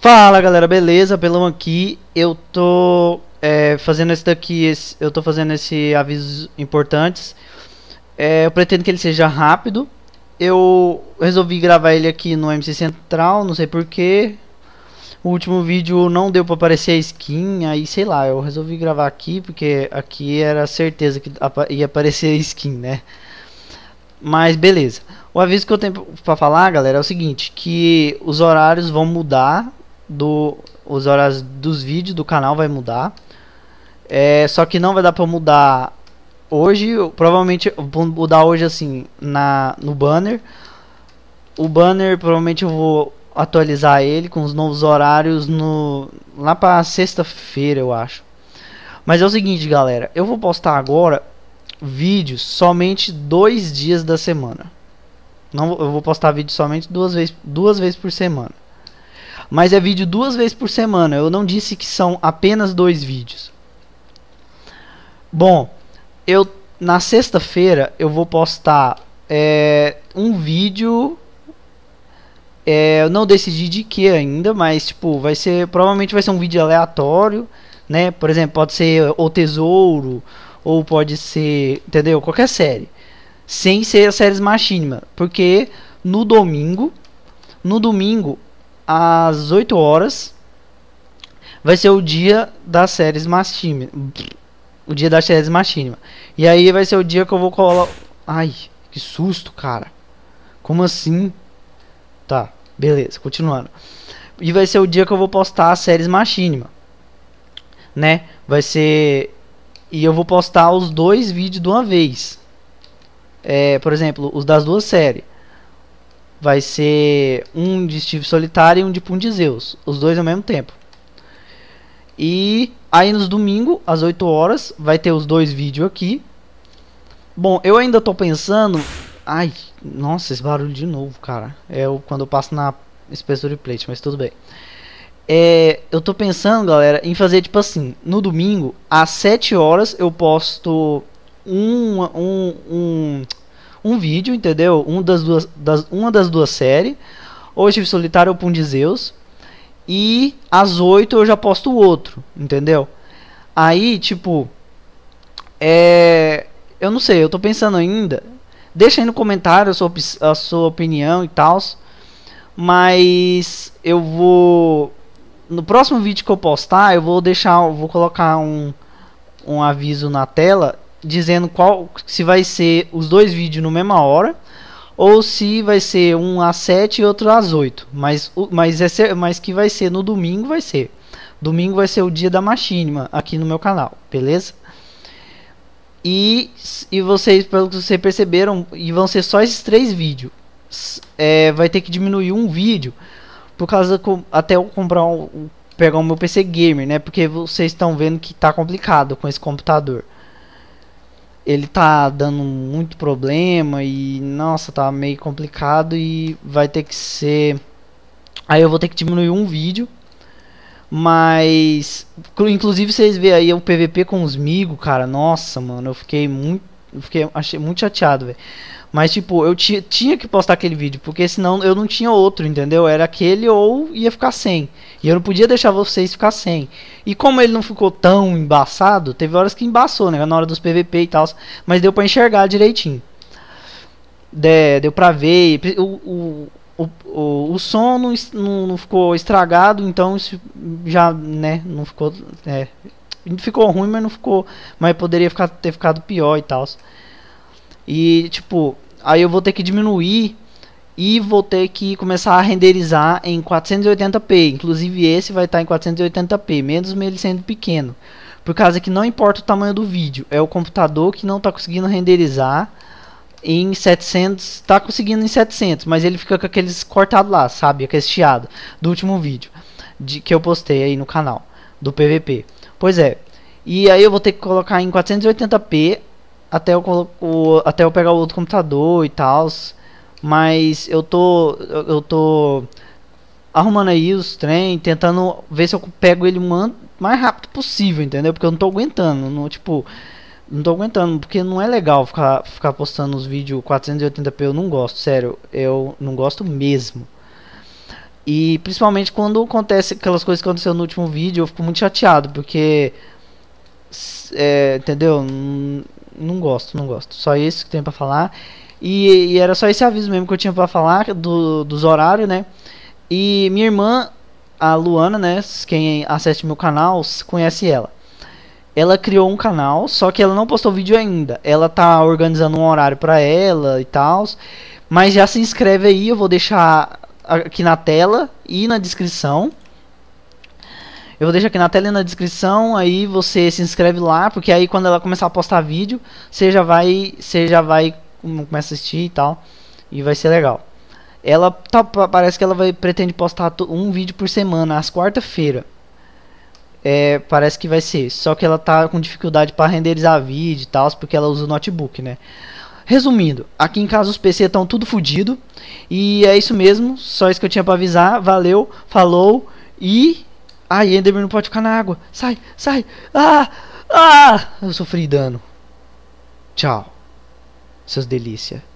Fala galera, beleza? Pelão aqui, eu tô é, fazendo esse daqui, esse, eu tô fazendo esse avisos importantes. É, eu pretendo que ele seja rápido. Eu resolvi gravar ele aqui no MC Central, não sei porquê, o último vídeo não deu para aparecer a skin, aí sei lá, eu resolvi gravar aqui porque aqui era certeza que ia aparecer a skin, né? Mas beleza. O aviso que eu tenho para falar, galera, é o seguinte, que os horários vão mudar do os horários dos vídeos do canal vai mudar. É, só que não vai dar para mudar hoje, provavelmente vou mudar hoje assim na no banner. O banner provavelmente eu vou atualizar ele com os novos horários no lá para sexta-feira, eu acho. Mas é o seguinte, galera, eu vou postar agora vídeos somente dois dias da semana. Não, eu vou postar vídeo somente duas vezes, duas vezes por semana. Mas é vídeo duas vezes por semana. Eu não disse que são apenas dois vídeos. Bom, eu na sexta-feira eu vou postar é, um vídeo é, eu não decidi de que ainda, mas tipo, vai ser. Provavelmente vai ser um vídeo aleatório, né? Por exemplo, pode ser O Tesouro, ou pode ser. Entendeu? Qualquer série. Sem ser as séries Machinima. Porque no domingo. No domingo, às 8 horas. Vai ser o dia das séries Machinima. O dia das séries Machinima. E aí vai ser o dia que eu vou colar. Ai, que susto, cara. Como assim? Tá. Beleza, continuando. E vai ser o dia que eu vou postar as séries Machinima. Né? Vai ser. E eu vou postar os dois vídeos de uma vez. É, por exemplo, os das duas séries. Vai ser um de Steve Solitário e um de Pum de Zeus. Os dois ao mesmo tempo. E aí nos domingos, às 8 horas, vai ter os dois vídeos aqui. Bom, eu ainda tô pensando Ai, nossa, esse barulho de novo, cara. É o, quando eu passo na espessura de plate, mas tudo bem. É, eu tô pensando, galera, em fazer tipo assim: no domingo, às 7 horas, eu posto um, um, um, um vídeo, entendeu? Um das duas, das, uma das duas séries. Ou Steve Solitário ou Pum de Zeus. E às 8 eu já posto o outro, entendeu? Aí, tipo. É. Eu não sei, eu tô pensando ainda Deixa aí no comentário a sua, a sua opinião e tal. Mas eu vou. No próximo vídeo que eu postar, eu vou deixar. vou colocar um, um aviso na tela dizendo qual se vai ser os dois vídeos na mesma hora ou se vai ser um às 7 e outro às 8. Mas, mas, é, mas que vai ser no domingo, vai ser. Domingo vai ser o dia da machinima aqui no meu canal, beleza? E, e vocês, pelo que vocês perceberam, e vão ser só esses três vídeos. É, vai ter que diminuir um vídeo por causa do, até eu comprar um, pegar o meu PC gamer, né? Porque vocês estão vendo que tá complicado com esse computador. Ele tá dando muito problema e nossa, tá meio complicado e vai ter que ser aí eu vou ter que diminuir um vídeo mas, inclusive vocês vê aí o PVP com os migo, cara. Nossa, mano, eu fiquei muito, eu fiquei achei muito chateado, velho. Mas tipo, eu tinha que postar aquele vídeo, porque senão eu não tinha outro, entendeu? Era aquele ou ia ficar sem. E eu não podia deixar vocês ficar sem. E como ele não ficou tão embaçado, teve horas que embaçou, né, na hora dos PVP e tal, mas deu para enxergar direitinho. De, deu pra ver, o o, o, o som não, não, não, ficou estragado, então isso já, né, não ficou, é, ficou ruim, mas não ficou, mas poderia ficar, ter ficado pior e tal. E tipo, aí eu vou ter que diminuir e vou ter que começar a renderizar em 480p, inclusive esse vai estar em 480p, menos ele sendo pequeno. Por causa que não importa o tamanho do vídeo, é o computador que não está conseguindo renderizar em 700, tá conseguindo em 700, mas ele fica com aqueles cortados lá, sabe? Aqueles chiado do último vídeo de, que eu postei aí no canal, do PVP. Pois é, e aí eu vou ter que colocar em 480p até eu, coloco, até eu pegar o outro computador e tal, mas eu tô, eu tô arrumando aí os trem, tentando ver se eu pego ele o mais rápido possível, entendeu? Porque eu não tô aguentando, não, tipo não tô aguentando, porque não é legal ficar, ficar postando os vídeos 480p, eu não gosto, sério, eu não gosto mesmo. E principalmente quando acontece aquelas coisas que aconteceu no último vídeo, eu fico muito chateado, porque. É, entendeu? Não, não gosto, não gosto. Só isso que tem pra falar. E, e, era só esse aviso mesmo que eu tinha pra falar do, dos horários, né? E minha irmã, a Luana, né? Quem assiste meu canal conhece ela ela criou um canal, só que ela não postou vídeo ainda. Ela tá organizando um horário para ela e tal. Mas já se inscreve aí, eu vou deixar aqui na tela e na descrição. Eu vou deixar aqui na tela e na descrição, aí você se inscreve lá, porque aí quando ela começar a postar vídeo, você já vai, você já vai hum, começar a assistir e tal, e vai ser legal. Ela tá, parece que ela vai pretende postar um vídeo por semana às quarta-feira é, parece que vai ser. Só que ela tá com dificuldade para renderizar vídeo e tal, porque ela usa o notebook, né? Resumindo, aqui em casa os PC estão tudo fodido e é isso mesmo, só isso que eu tinha para avisar. Valeu, falou e ai, Enderman não pode ficar na água. Sai, sai. Ah! Ah! Eu sofri dano. Tchau. Seus delícias